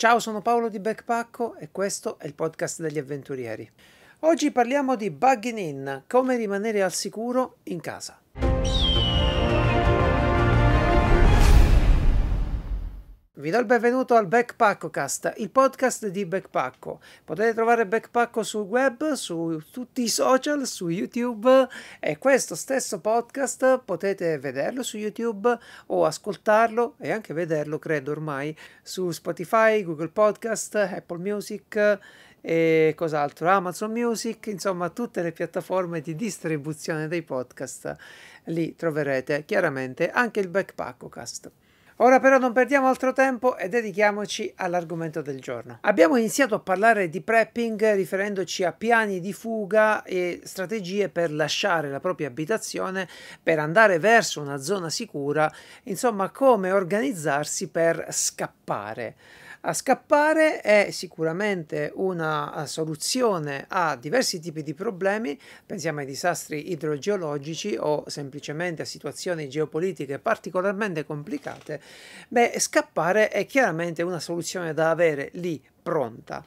Ciao, sono Paolo di Backpacco e questo è il podcast degli avventurieri. Oggi parliamo di bugging in, come rimanere al sicuro in casa. Vi do il benvenuto al Backpackocast, il podcast di Backpacco. Potete trovare Backpacko sul web, su tutti i social, su YouTube e questo stesso podcast potete vederlo su YouTube o ascoltarlo e anche vederlo, credo ormai, su Spotify, Google Podcast, Apple Music e cos'altro, Amazon Music, insomma tutte le piattaforme di distribuzione dei podcast. Lì troverete chiaramente anche il Backpackocast. Ora però non perdiamo altro tempo e dedichiamoci all'argomento del giorno. Abbiamo iniziato a parlare di prepping riferendoci a piani di fuga e strategie per lasciare la propria abitazione, per andare verso una zona sicura, insomma come organizzarsi per scappare. A scappare è sicuramente una eh, soluzione a diversi tipi di problemi, pensiamo ai disastri idrogeologici o semplicemente a situazioni geopolitiche particolarmente complicate. Beh, scappare è chiaramente una soluzione da avere lì pronta.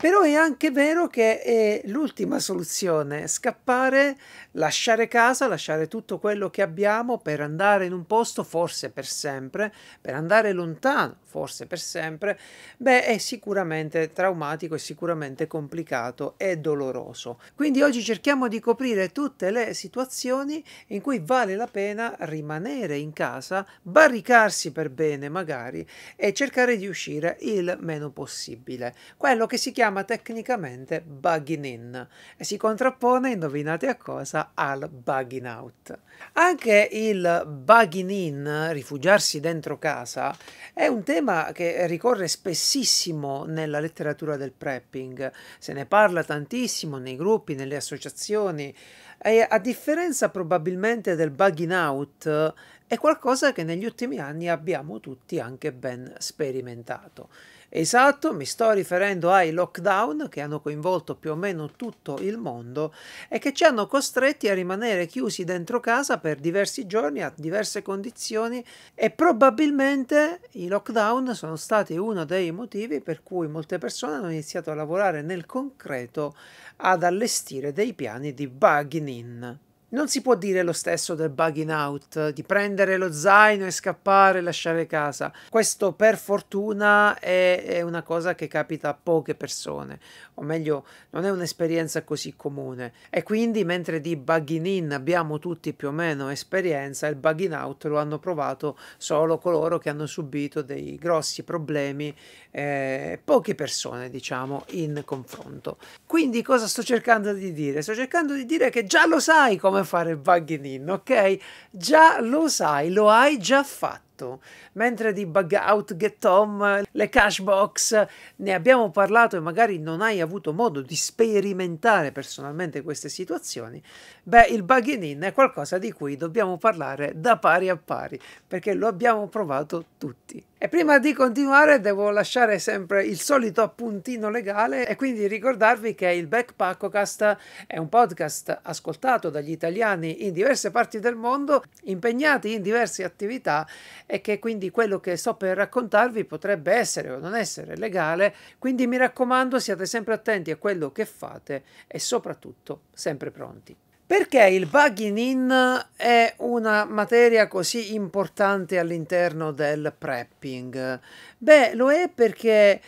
Però è anche vero che è eh, l'ultima soluzione, scappare, lasciare casa, lasciare tutto quello che abbiamo per andare in un posto forse per sempre, per andare lontano forse per sempre, beh è sicuramente traumatico, è sicuramente complicato e doloroso. Quindi oggi cerchiamo di coprire tutte le situazioni in cui vale la pena rimanere in casa, barricarsi per bene magari e cercare di uscire il meno possibile. Quello che si chiama chiama tecnicamente bugging in e si contrappone, indovinate a cosa, al bugging out. Anche il bugging in, rifugiarsi dentro casa, è un tema che ricorre spessissimo nella letteratura del prepping, se ne parla tantissimo nei gruppi, nelle associazioni e a differenza probabilmente del bugging out è qualcosa che negli ultimi anni abbiamo tutti anche ben sperimentato. Esatto, mi sto riferendo ai lockdown che hanno coinvolto più o meno tutto il mondo e che ci hanno costretti a rimanere chiusi dentro casa per diversi giorni a diverse condizioni e probabilmente i lockdown sono stati uno dei motivi per cui molte persone hanno iniziato a lavorare nel concreto ad allestire dei piani di bugging non si può dire lo stesso del bugging out, di prendere lo zaino e scappare e lasciare casa. Questo per fortuna è, è, una cosa che capita a poche persone, o meglio non è un'esperienza così comune. E quindi mentre di bugging in abbiamo tutti più o meno esperienza, il bugging out lo hanno provato solo coloro che hanno subito dei grossi problemi, eh, poche persone diciamo in confronto. Quindi cosa sto cercando di dire? Sto cercando di dire che già lo sai come come fare il baghinino, ok? Già lo sai, lo hai già fatto fatto. Mentre di Bug Out Get Home, le cash box, ne abbiamo parlato e magari non hai avuto modo di sperimentare personalmente queste situazioni, beh, il bugging in è qualcosa di cui dobbiamo parlare da pari a pari, perché lo abbiamo provato tutti. E prima di continuare devo lasciare sempre il solito appuntino legale e quindi ricordarvi che il Backpackocast è un podcast ascoltato dagli italiani in diverse parti del mondo impegnati in diverse attività e che quindi quello che sto per raccontarvi potrebbe essere o non essere legale, quindi mi raccomando siate sempre attenti a quello che fate e soprattutto sempre pronti. Perché il bugging in è una materia così importante all'interno del prepping? Beh, lo è perché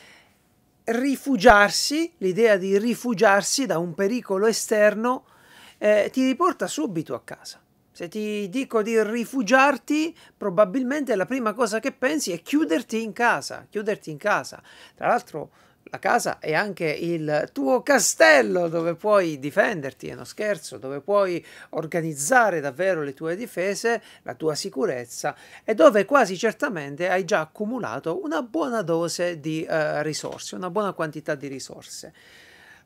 rifugiarsi, l'idea di rifugiarsi da un pericolo esterno, eh, ti riporta subito a casa. Se ti dico di rifugiarti, probabilmente la prima cosa che pensi è chiuderti in casa, chiuderti in casa. Tra l'altro la casa è anche il tuo castello dove puoi difenderti, è uno scherzo, dove puoi organizzare davvero le tue difese, la tua sicurezza e dove quasi certamente hai già accumulato una buona dose di eh, risorse, una buona quantità di risorse.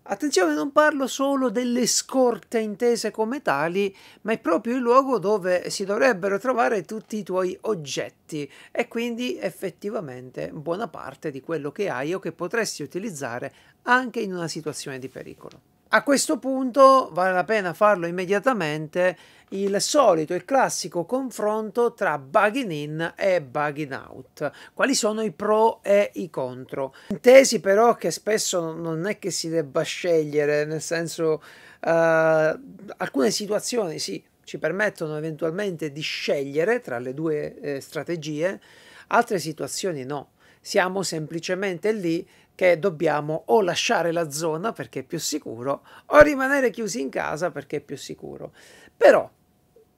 Attenzione, non parlo solo delle scorte intese come tali, ma è proprio il luogo dove si dovrebbero trovare tutti i tuoi oggetti e quindi effettivamente buona parte di quello che hai o che potresti utilizzare anche in una situazione di pericolo. A questo punto vale la pena farlo immediatamente il solito, e classico confronto tra bugging in e bugging out. Quali sono i pro e i contro? Intesi però che spesso non è che si debba scegliere, nel senso uh, alcune situazioni sì, ci permettono eventualmente di scegliere tra le due eh, strategie, altre situazioni no. Siamo semplicemente lì che dobbiamo o lasciare la zona perché è più sicuro o rimanere chiusi in casa perché è più sicuro. Però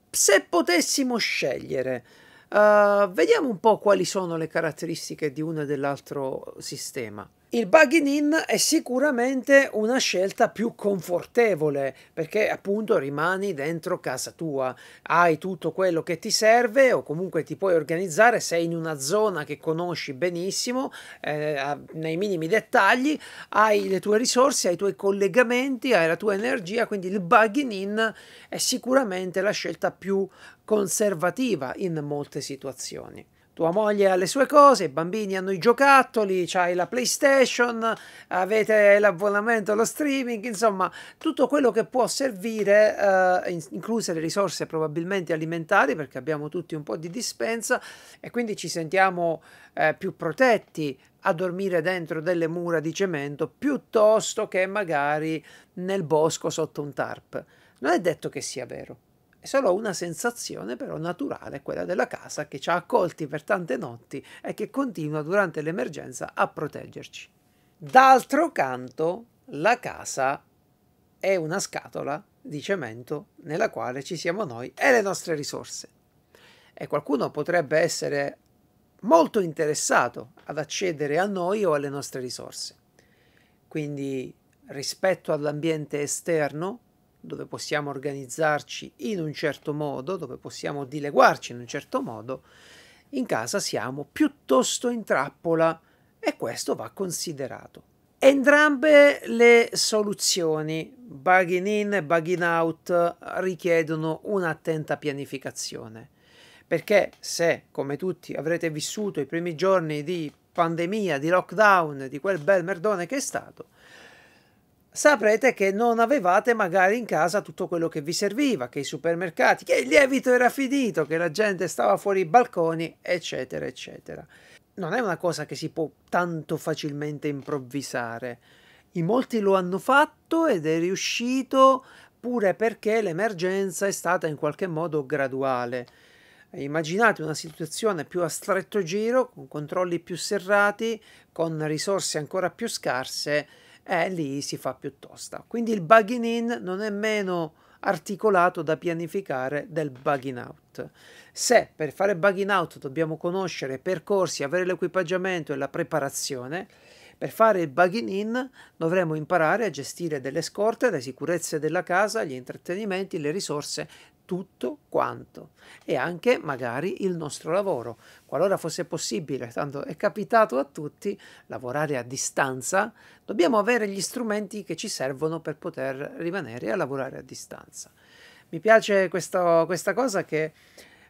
se potessimo scegliere, uh, vediamo un po' quali sono le caratteristiche di uno e dell'altro sistema. Il bugging in è sicuramente una scelta più confortevole perché appunto rimani dentro casa tua, hai tutto quello che ti serve o comunque ti puoi organizzare, sei in una zona che conosci benissimo, eh, nei minimi dettagli, hai le tue risorse, hai i tuoi collegamenti, hai la tua energia, quindi il bugging in è sicuramente la scelta più conservativa in molte situazioni tua moglie ha le sue cose, i bambini hanno i giocattoli, c'hai la PlayStation, avete l'abbonamento allo streaming, insomma, tutto quello che può servire, eh, incluse le risorse probabilmente alimentari, perché abbiamo tutti un po' di dispensa e quindi ci sentiamo eh, più protetti a dormire dentro delle mura di cemento piuttosto che magari nel bosco sotto un tarp. Non è detto che sia vero solo una sensazione però naturale, quella della casa che ci ha accolti per tante notti e che continua durante l'emergenza a proteggerci. D'altro canto, la casa è una scatola di cemento nella quale ci siamo noi e le nostre risorse. E qualcuno potrebbe essere molto interessato ad accedere a noi o alle nostre risorse. Quindi rispetto all'ambiente esterno, dove possiamo organizzarci in un certo modo, dove possiamo dileguarci in un certo modo, in casa siamo piuttosto in trappola e questo va considerato. Entrambe le soluzioni, bugging in e bugging out, richiedono un'attenta pianificazione. Perché se, come tutti, avrete vissuto i primi giorni di pandemia, di lockdown, di quel bel merdone che è stato, saprete che non avevate magari in casa tutto quello che vi serviva, che i supermercati, che il lievito era finito, che la gente stava fuori i balconi, eccetera, eccetera. Non è una cosa che si può tanto facilmente improvvisare. In molti lo hanno fatto ed è riuscito pure perché l'emergenza è stata in qualche modo graduale. Immaginate una situazione più a stretto giro, con controlli più serrati, con risorse ancora più scarse eh, lì si fa piuttosto. Quindi il bugging in non è meno articolato da pianificare del bugging out. Se per fare bugging out dobbiamo conoscere percorsi, avere l'equipaggiamento e la preparazione, per fare il bugging in dovremo imparare a gestire delle scorte, le sicurezze della casa, gli intrattenimenti, le risorse tutto quanto e anche magari il nostro lavoro. Qualora fosse possibile, tanto è capitato a tutti, lavorare a distanza, dobbiamo avere gli strumenti che ci servono per poter rimanere a lavorare a distanza. Mi piace questo, questa cosa che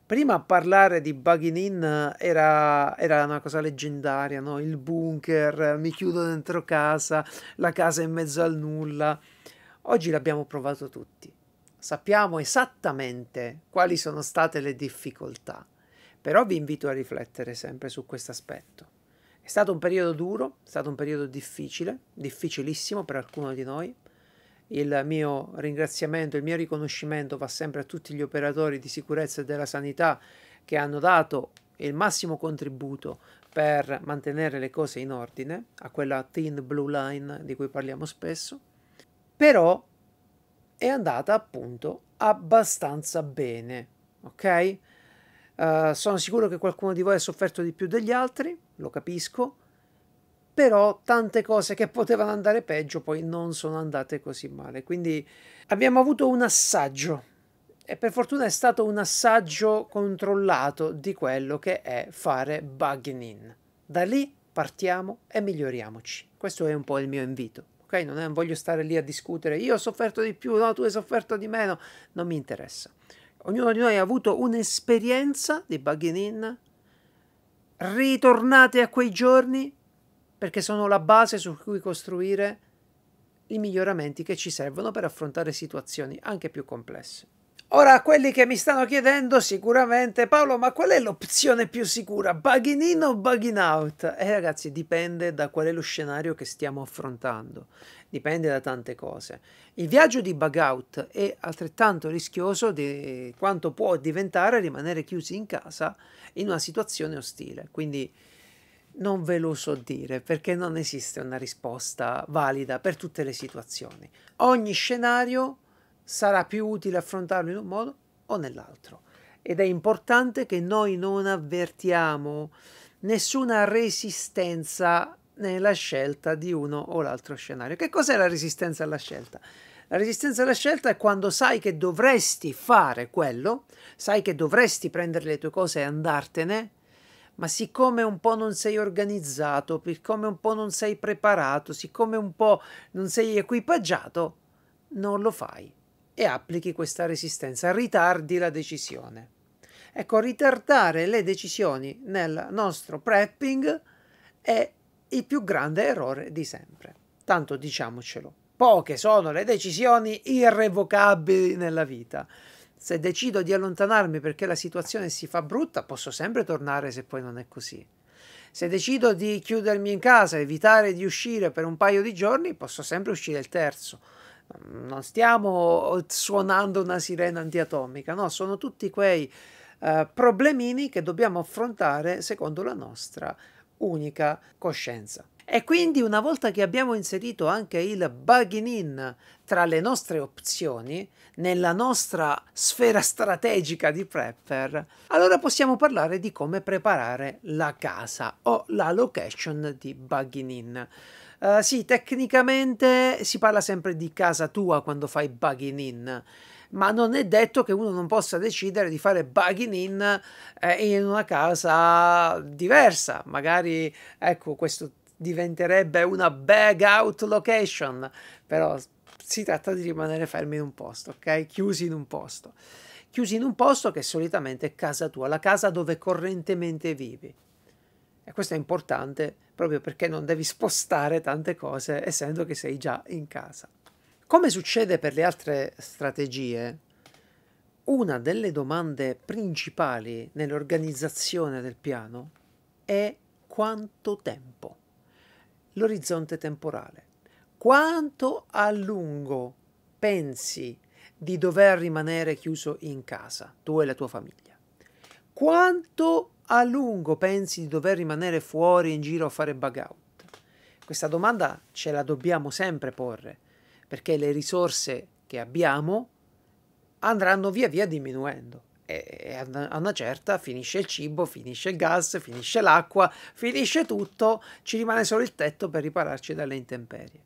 prima parlare di Bugging In era, era una cosa leggendaria, no? il bunker, mi chiudo dentro casa, la casa in mezzo al nulla. Oggi l'abbiamo provato tutti sappiamo esattamente quali sono state le difficoltà, però vi invito a riflettere sempre su questo aspetto. È stato un periodo duro, è stato un periodo difficile, difficilissimo per alcuno di noi. Il mio ringraziamento, il mio riconoscimento va sempre a tutti gli operatori di sicurezza e della sanità che hanno dato il massimo contributo per mantenere le cose in ordine, a quella thin blue line di cui parliamo spesso. Però è andata appunto abbastanza bene, ok? Uh, sono sicuro che qualcuno di voi ha sofferto di più degli altri, lo capisco, però tante cose che potevano andare peggio poi non sono andate così male. Quindi abbiamo avuto un assaggio e per fortuna è stato un assaggio controllato di quello che è fare bugging in. Da lì partiamo e miglioriamoci. Questo è un po' il mio invito ok? Non voglio stare lì a discutere, io ho sofferto di più, no, tu hai sofferto di meno, non mi interessa. Ognuno di noi ha avuto un'esperienza di bugging in, ritornate a quei giorni perché sono la base su cui costruire i miglioramenti che ci servono per affrontare situazioni anche più complesse. Ora, quelli che mi stanno chiedendo sicuramente, Paolo, ma qual è l'opzione più sicura? Bugging in o bugging out? Eh ragazzi, dipende da qual è lo scenario che stiamo affrontando, dipende da tante cose. Il viaggio di bug out è altrettanto rischioso di quanto può diventare rimanere chiusi in casa in una situazione ostile, quindi non ve lo so dire perché non esiste una risposta valida per tutte le situazioni. Ogni scenario sarà più utile affrontarlo in un modo o nell'altro. Ed è importante che noi non avvertiamo nessuna resistenza nella scelta di uno o l'altro scenario. Che cos'è la resistenza alla scelta? La resistenza alla scelta è quando sai che dovresti fare quello, sai che dovresti prendere le tue cose e andartene, ma siccome un po' non sei organizzato, siccome un po' non sei preparato, siccome un po' non sei equipaggiato, non lo fai e applichi questa resistenza, ritardi la decisione. Ecco, ritardare le decisioni nel nostro prepping è il più grande errore di sempre. Tanto diciamocelo, poche sono le decisioni irrevocabili nella vita. Se decido di allontanarmi perché la situazione si fa brutta, posso sempre tornare se poi non è così. Se decido di chiudermi in casa, evitare di uscire per un paio di giorni, posso sempre uscire il terzo non stiamo suonando una sirena antiatomica, no, sono tutti quei eh, problemini che dobbiamo affrontare secondo la nostra unica coscienza. E quindi una volta che abbiamo inserito anche il bugging in tra le nostre opzioni, nella nostra sfera strategica di prepper, allora possiamo parlare di come preparare la casa o la location di bugging in. Uh, sì, tecnicamente si parla sempre di casa tua quando fai bugging in, ma non è detto che uno non possa decidere di fare bugging in eh, in una casa diversa. Magari, ecco, questo diventerebbe una bag out location, però si tratta di rimanere fermi in un posto, ok? Chiusi in un posto. Chiusi in un posto che solitamente è casa tua, la casa dove correntemente vivi. E questo è importante proprio perché non devi spostare tante cose essendo che sei già in casa. Come succede per le altre strategie, una delle domande principali nell'organizzazione del piano è quanto tempo, l'orizzonte temporale. Quanto a lungo pensi di dover rimanere chiuso in casa, tu e la tua famiglia? Quanto a lungo pensi di dover rimanere fuori in giro a fare bug out? Questa domanda ce la dobbiamo sempre porre, perché le risorse che abbiamo andranno via via diminuendo. E a una certa finisce il cibo, finisce il gas, finisce l'acqua, finisce tutto, ci rimane solo il tetto per ripararci dalle intemperie.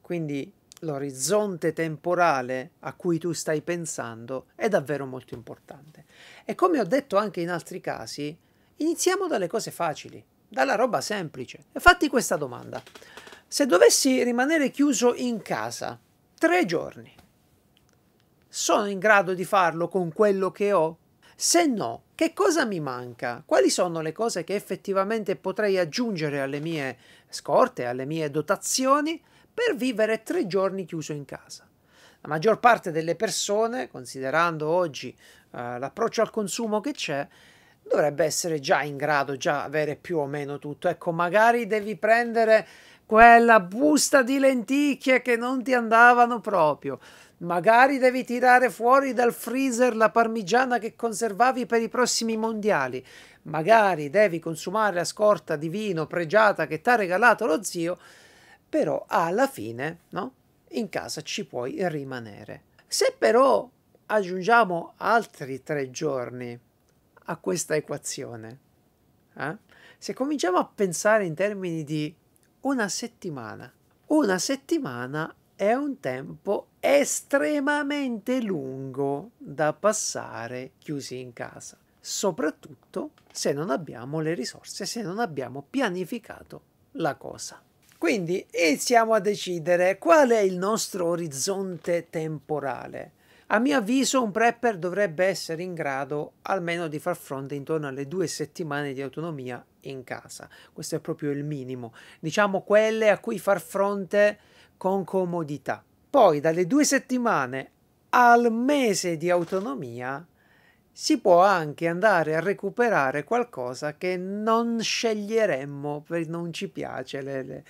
Quindi l'orizzonte temporale a cui tu stai pensando è davvero molto importante. E come ho detto anche in altri casi, Iniziamo dalle cose facili, dalla roba semplice. Fatti questa domanda. Se dovessi rimanere chiuso in casa tre giorni, sono in grado di farlo con quello che ho? Se no, che cosa mi manca? Quali sono le cose che effettivamente potrei aggiungere alle mie scorte, alle mie dotazioni per vivere tre giorni chiuso in casa? La maggior parte delle persone, considerando oggi eh, l'approccio al consumo che c'è, dovrebbe essere già in grado, già avere più o meno tutto. Ecco, magari devi prendere quella busta di lenticchie che non ti andavano proprio. Magari devi tirare fuori dal freezer la parmigiana che conservavi per i prossimi mondiali. Magari devi consumare la scorta di vino pregiata che ti ha regalato lo zio, però alla fine, no? In casa ci puoi rimanere. Se però aggiungiamo altri tre giorni a questa equazione? Eh? Se cominciamo a pensare in termini di una settimana, una settimana è un tempo estremamente lungo da passare chiusi in casa, soprattutto se non abbiamo le risorse, se non abbiamo pianificato la cosa. Quindi iniziamo a decidere qual è il nostro orizzonte temporale. A mio avviso un prepper dovrebbe essere in grado almeno di far fronte intorno alle due settimane di autonomia in casa. Questo è proprio il minimo, diciamo quelle a cui far fronte con comodità. Poi dalle due settimane al mese di autonomia si può anche andare a recuperare qualcosa che non sceglieremmo perché non ci piace. Le, le,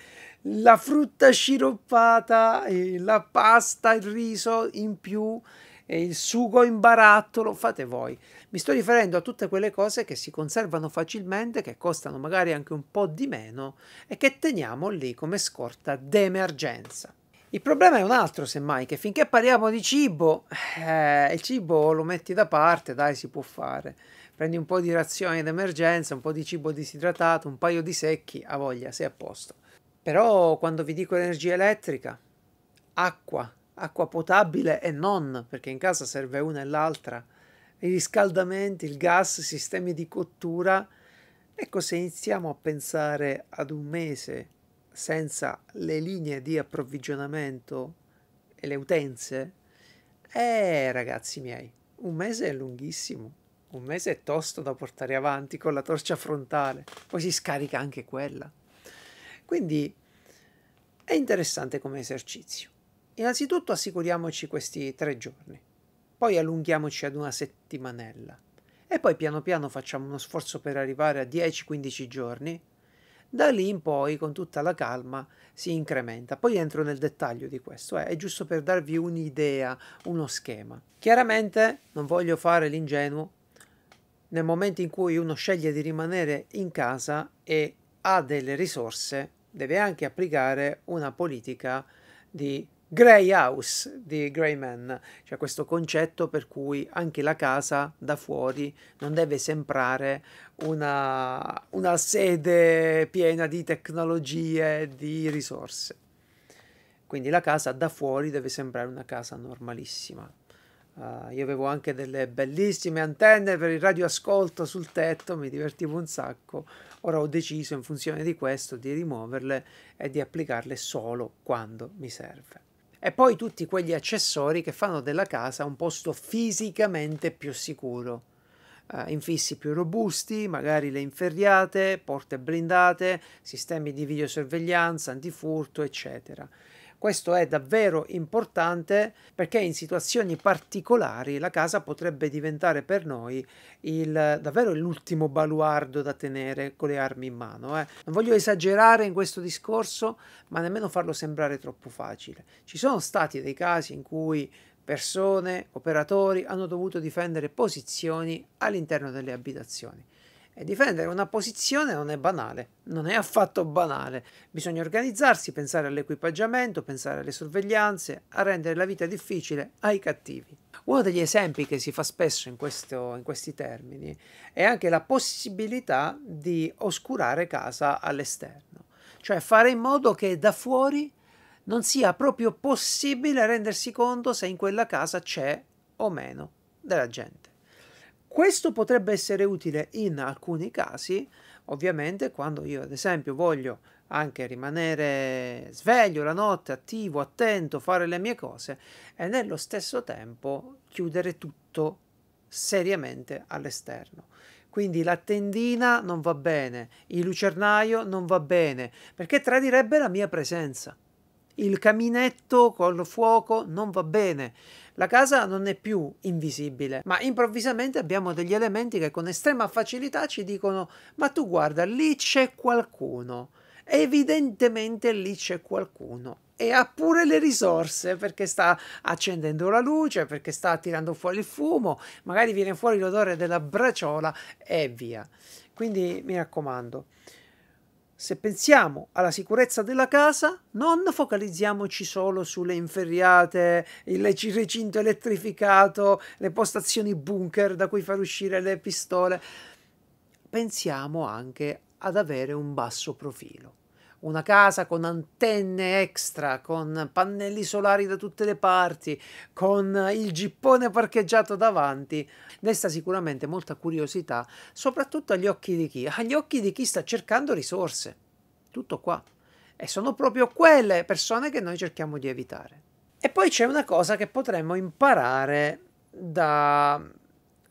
la frutta sciroppata, eh, la pasta, il riso in più e il sugo in barattolo, fate voi. Mi sto riferendo a tutte quelle cose che si conservano facilmente, che costano magari anche un po' di meno e che teniamo lì come scorta d'emergenza. Il problema è un altro, semmai, che finché parliamo di cibo, eh, il cibo lo metti da parte, dai, si può fare. Prendi un po' di razioni d'emergenza, un po' di cibo disidratato, un paio di secchi, a voglia, sei a posto. Però quando vi dico energia elettrica, acqua, acqua potabile e non, perché in casa serve una e l'altra, i riscaldamenti, il gas, i sistemi di cottura. Ecco, se iniziamo a pensare ad un mese senza le linee di approvvigionamento e le utenze, eh ragazzi miei, un mese è lunghissimo, un mese è tosto da portare avanti con la torcia frontale, poi si scarica anche quella. Quindi è interessante come esercizio. Innanzitutto assicuriamoci questi tre giorni, poi allunghiamoci ad una settimanella e poi piano piano facciamo uno sforzo per arrivare a 10-15 giorni. Da lì in poi, con tutta la calma, si incrementa. Poi entro nel dettaglio di questo, eh? è giusto per darvi un'idea, uno schema. Chiaramente non voglio fare l'ingenuo, nel momento in cui uno sceglie di rimanere in casa e ha delle risorse, deve anche applicare una politica di Grey House di Grey Man, cioè questo concetto per cui anche la casa da fuori non deve sembrare una, una sede piena di tecnologie, di risorse. Quindi la casa da fuori deve sembrare una casa normalissima. Uh, io avevo anche delle bellissime antenne per il radioascolto sul tetto, mi divertivo un sacco. Ora ho deciso in funzione di questo di rimuoverle e di applicarle solo quando mi serve e poi tutti quegli accessori che fanno della casa un posto fisicamente più sicuro. Uh, infissi più robusti, magari le inferriate, porte blindate, sistemi di videosorveglianza, antifurto, eccetera. Questo è davvero importante perché in situazioni particolari la casa potrebbe diventare per noi il, davvero l'ultimo baluardo da tenere con le armi in mano. Eh. Non voglio esagerare in questo discorso, ma nemmeno farlo sembrare troppo facile. Ci sono stati dei casi in cui persone, operatori hanno dovuto difendere posizioni all'interno delle abitazioni. E difendere una posizione non è banale, non è affatto banale. Bisogna organizzarsi, pensare all'equipaggiamento, pensare alle sorveglianze, a rendere la vita difficile ai cattivi. Uno degli esempi che si fa spesso in, questo, in questi termini è anche la possibilità di oscurare casa all'esterno, cioè fare in modo che da fuori non sia proprio possibile rendersi conto se in quella casa c'è o meno della gente. Questo potrebbe essere utile in alcuni casi, ovviamente quando io ad esempio voglio anche rimanere sveglio la notte, attivo, attento, fare le mie cose e nello stesso tempo chiudere tutto seriamente all'esterno. Quindi la tendina non va bene, il lucernaio non va bene, perché tradirebbe la mia presenza il caminetto col fuoco non va bene. La casa non è più invisibile, ma improvvisamente abbiamo degli elementi che con estrema facilità ci dicono ma tu guarda, lì c'è qualcuno. Evidentemente lì c'è qualcuno e ha pure le risorse perché sta accendendo la luce, perché sta tirando fuori il fumo, magari viene fuori l'odore della braciola e via. Quindi mi raccomando se pensiamo alla sicurezza della casa, non focalizziamoci solo sulle inferriate, il recinto elettrificato, le postazioni bunker da cui far uscire le pistole. Pensiamo anche ad avere un basso profilo una casa con antenne extra, con pannelli solari da tutte le parti, con il gippone parcheggiato davanti, desta sicuramente molta curiosità, soprattutto agli occhi di chi? Agli occhi di chi sta cercando risorse. Tutto qua. E sono proprio quelle persone che noi cerchiamo di evitare. E poi c'è una cosa che potremmo imparare da,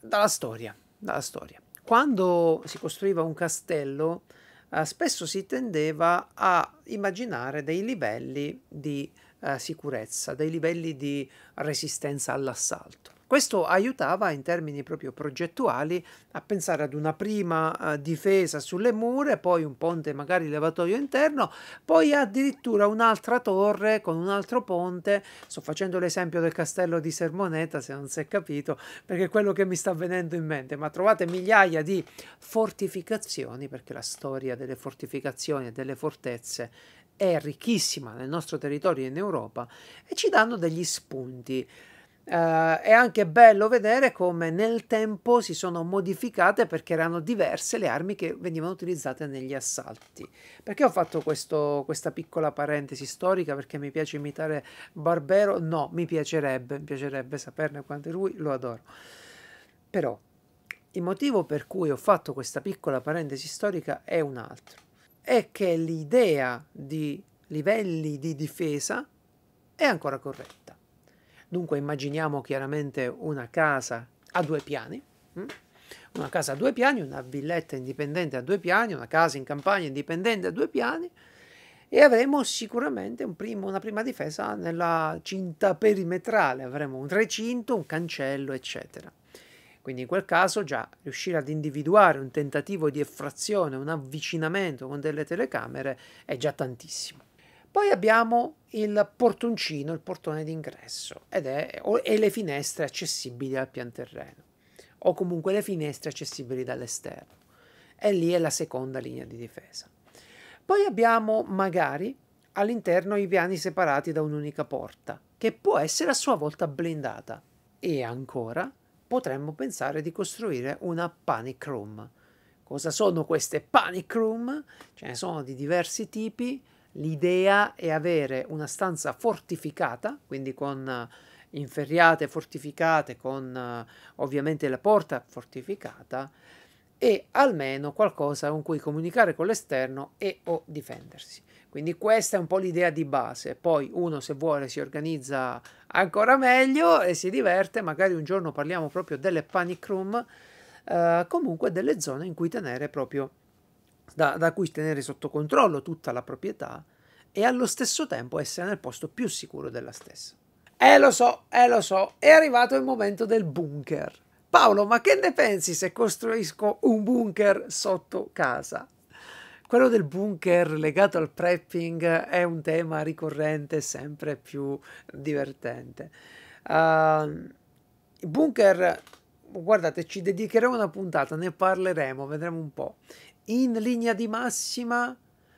dalla storia. Dalla storia. Quando si costruiva un castello, eh, spesso si tendeva a immaginare dei livelli di eh, sicurezza, dei livelli di resistenza all'assalto. Questo aiutava in termini proprio progettuali a pensare ad una prima eh, difesa sulle mura, poi un ponte magari levatoio interno, poi addirittura un'altra torre con un altro ponte. Sto facendo l'esempio del castello di Sermoneta, se non si è capito, perché è quello che mi sta venendo in mente, ma trovate migliaia di fortificazioni, perché la storia delle fortificazioni e delle fortezze è ricchissima nel nostro territorio e in Europa e ci danno degli spunti Uh, è anche bello vedere come nel tempo si sono modificate perché erano diverse le armi che venivano utilizzate negli assalti. Perché ho fatto questo, questa piccola parentesi storica? Perché mi piace imitare Barbero? No, mi piacerebbe, mi piacerebbe saperne quanto è lui, lo adoro. Però il motivo per cui ho fatto questa piccola parentesi storica è un altro. È che l'idea di livelli di difesa è ancora corretta Dunque immaginiamo chiaramente una casa a due piani, mm? una casa a due piani, una villetta indipendente a due piani, una casa in campagna indipendente a due piani e avremo sicuramente un primo, una prima difesa nella cinta perimetrale, avremo un recinto, un cancello, eccetera. Quindi in quel caso già riuscire ad individuare un tentativo di effrazione, un avvicinamento con delle telecamere è già tantissimo. Poi abbiamo il portoncino, il portone d'ingresso e le finestre accessibili al pian terreno o comunque le finestre accessibili dall'esterno. E lì è la seconda linea di difesa. Poi abbiamo magari all'interno i piani separati da un'unica porta, che può essere a sua volta blindata. E ancora potremmo pensare di costruire una panic room. Cosa sono queste panic room? Ce ne sono di diversi tipi L'idea è avere una stanza fortificata, quindi con eh, inferriate fortificate, con eh, ovviamente la porta fortificata e almeno qualcosa con cui comunicare con l'esterno e o difendersi. Quindi questa è un po' l'idea di base. Poi uno se vuole si organizza ancora meglio e si diverte, magari un giorno parliamo proprio delle panic room, eh, comunque delle zone in cui tenere proprio da, da cui tenere sotto controllo tutta la proprietà e allo stesso tempo essere nel posto più sicuro della stessa. Eh lo so, eh lo so, è arrivato il momento del bunker. Paolo, ma che ne pensi se costruisco un bunker sotto casa? Quello del bunker legato al prepping è un tema ricorrente sempre più divertente. Uh, bunker, guardate, ci dedicheremo una puntata, ne parleremo, vedremo un po' in linea di massima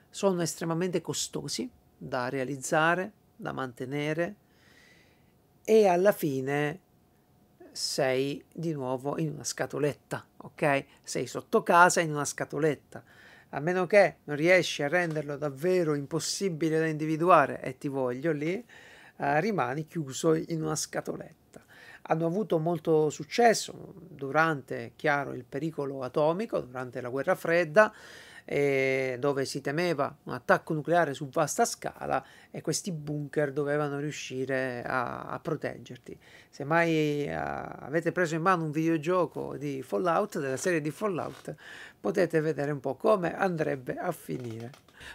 sono estremamente costosi da realizzare, da mantenere e alla fine sei di nuovo in una scatoletta, ok? Sei sotto casa in una scatoletta. A meno che non riesci a renderlo davvero impossibile da individuare e ti voglio lì, eh, rimani chiuso in una scatoletta hanno avuto molto successo durante, chiaro, il pericolo atomico, durante la guerra fredda, eh, dove si temeva un attacco nucleare su vasta scala e questi bunker dovevano riuscire a, a proteggerti. Se mai a, eh, avete preso in mano un videogioco di Fallout, della serie di Fallout, potete vedere un po' come andrebbe a finire.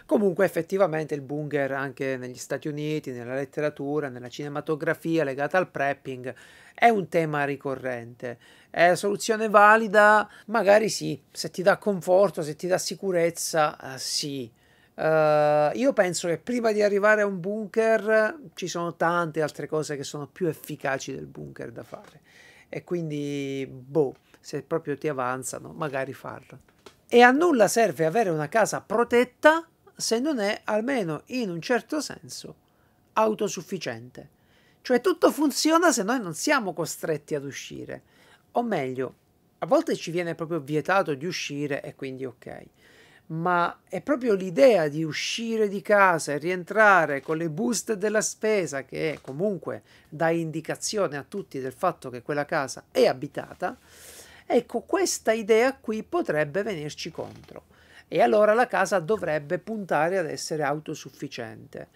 Comunque effettivamente il bunker anche negli Stati Uniti, nella letteratura, nella cinematografia legata al prepping è un tema ricorrente. È la soluzione valida? Magari sì, se ti dà conforto, se ti dà sicurezza, eh, sì. Uh, io penso che prima di arrivare a un bunker ci sono tante altre cose che sono più efficaci del bunker da fare e quindi boh, se proprio ti avanzano, magari farlo. E a nulla serve avere una casa protetta se non è, almeno in un certo senso, autosufficiente. Cioè tutto funziona se noi non siamo costretti ad uscire. O meglio, a volte ci viene proprio vietato di uscire e quindi ok. Ma è proprio l'idea di uscire di casa e rientrare con le buste della spesa che comunque dà indicazione a tutti del fatto che quella casa è abitata, Ecco, questa idea qui potrebbe venirci contro e allora la casa dovrebbe puntare ad essere autosufficiente.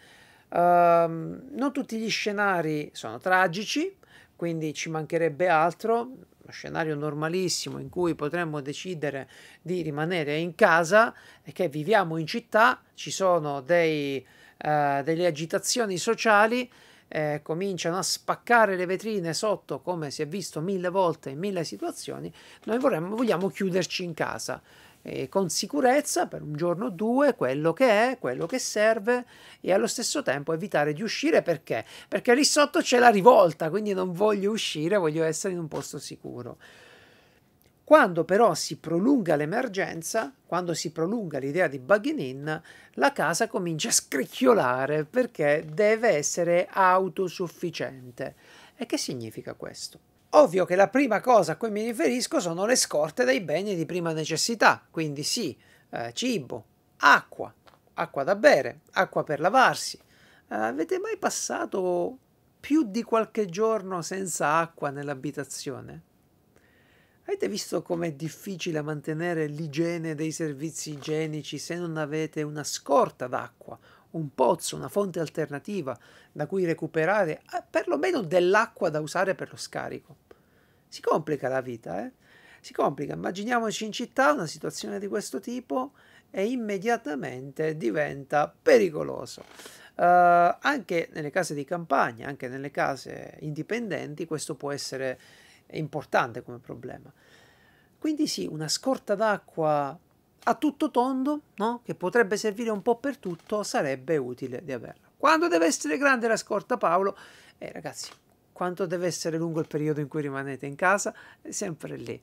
Um, non tutti gli scenari sono tragici, quindi ci mancherebbe altro, uno scenario normalissimo in cui potremmo decidere di rimanere in casa e che viviamo in città, ci sono dei, uh, delle agitazioni sociali, eh, cominciano a spaccare le vetrine sotto, come si è visto mille volte in mille situazioni, noi vorremmo, vogliamo chiuderci in casa. E con sicurezza per un giorno o due quello che è, quello che serve e allo stesso tempo evitare di uscire perché? Perché lì sotto c'è la rivolta, quindi non voglio uscire, voglio essere in un posto sicuro. Quando però si prolunga l'emergenza, quando si prolunga l'idea di bugging in, la casa comincia a scricchiolare perché deve essere autosufficiente. E che significa questo? Ovvio che la prima cosa a cui mi riferisco sono le scorte dei beni di prima necessità, quindi sì, eh, cibo, acqua, acqua da bere, acqua per lavarsi. Eh, avete mai passato più di qualche giorno senza acqua nell'abitazione? Avete visto com'è difficile mantenere l'igiene dei servizi igienici se non avete una scorta d'acqua, un pozzo, una fonte alternativa da cui recuperare eh, perlomeno dell'acqua da usare per lo scarico? Si complica la vita, eh? Si complica. Immaginiamoci in città una situazione di questo tipo e immediatamente diventa pericoloso. Uh, anche nelle case di campagna, anche nelle case indipendenti, questo può essere è importante come problema. Quindi sì, una scorta d'acqua a tutto tondo, no? che potrebbe servire un po' per tutto, sarebbe utile di averla. Quando deve essere grande la scorta, Paolo? Eh, ragazzi, quanto deve essere lungo il periodo in cui rimanete in casa? È sempre lì.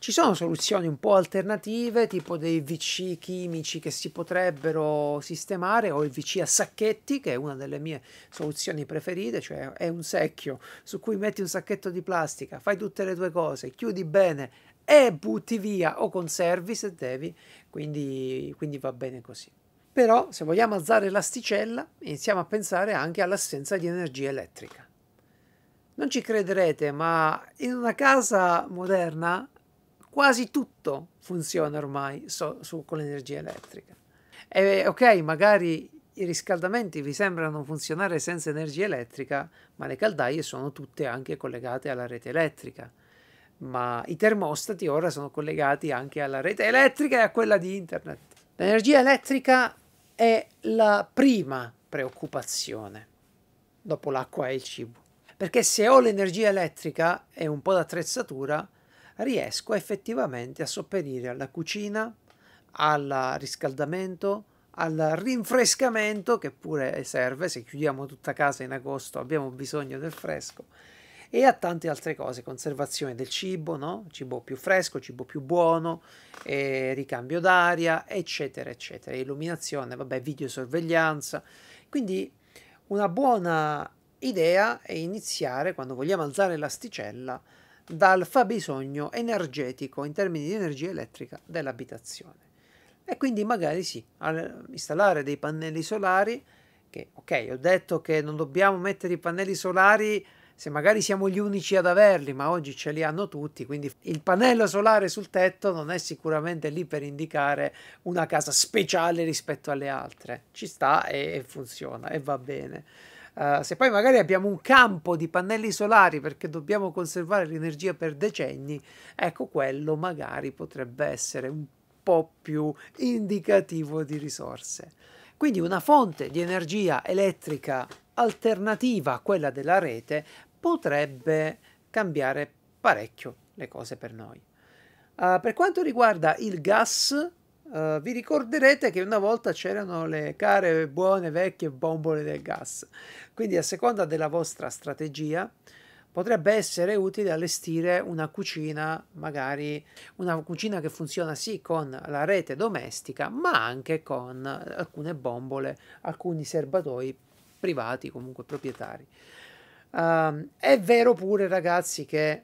Ci sono soluzioni un po' alternative, tipo dei VC chimici che si potrebbero sistemare o il VC a sacchetti, che è una delle mie soluzioni preferite, cioè è un secchio su cui metti un sacchetto di plastica, fai tutte le tue cose, chiudi bene e butti via o conservi se devi, quindi, quindi va bene così. Però se vogliamo alzare l'asticella iniziamo a pensare anche all'assenza di energia elettrica. Non ci crederete, ma in una casa moderna quasi tutto funziona ormai so, su, con l'energia elettrica. E, ok, magari i riscaldamenti vi sembrano funzionare senza energia elettrica, ma le caldaie sono tutte anche collegate alla rete elettrica. Ma i termostati ora sono collegati anche alla rete elettrica e a quella di internet. L'energia elettrica è la prima preoccupazione dopo l'acqua e il cibo. Perché se ho l'energia elettrica e un po' d'attrezzatura, riesco effettivamente a sopperire alla cucina, al riscaldamento, al rinfrescamento che pure serve se chiudiamo tutta casa in agosto abbiamo bisogno del fresco e a tante altre cose conservazione del cibo no? cibo più fresco cibo più buono eh, ricambio d'aria eccetera eccetera illuminazione vabbè videosorveglianza quindi una buona idea è iniziare quando vogliamo alzare l'asticella dal fabbisogno energetico in termini di energia elettrica dell'abitazione. E quindi magari sì, installare dei pannelli solari, che ok, ho detto che non dobbiamo mettere i pannelli solari se magari siamo gli unici ad averli, ma oggi ce li hanno tutti, quindi il pannello solare sul tetto non è sicuramente lì per indicare una casa speciale rispetto alle altre, ci sta e funziona e va bene. Eh, se poi magari abbiamo un campo di pannelli solari perché dobbiamo conservare l'energia per decenni, ecco quello magari potrebbe essere un po' più indicativo di risorse. Quindi una fonte di energia elettrica alternativa a quella della rete potrebbe cambiare parecchio le cose per noi. Uh, per quanto riguarda il gas, eh, vi ricorderete che una volta c'erano le care buone vecchie bombole del gas, quindi a seconda della vostra strategia potrebbe essere utile allestire una cucina, magari una cucina che funziona sì con la rete domestica, ma anche con alcune bombole, alcuni serbatoi privati, comunque proprietari. Uh, è vero pure ragazzi che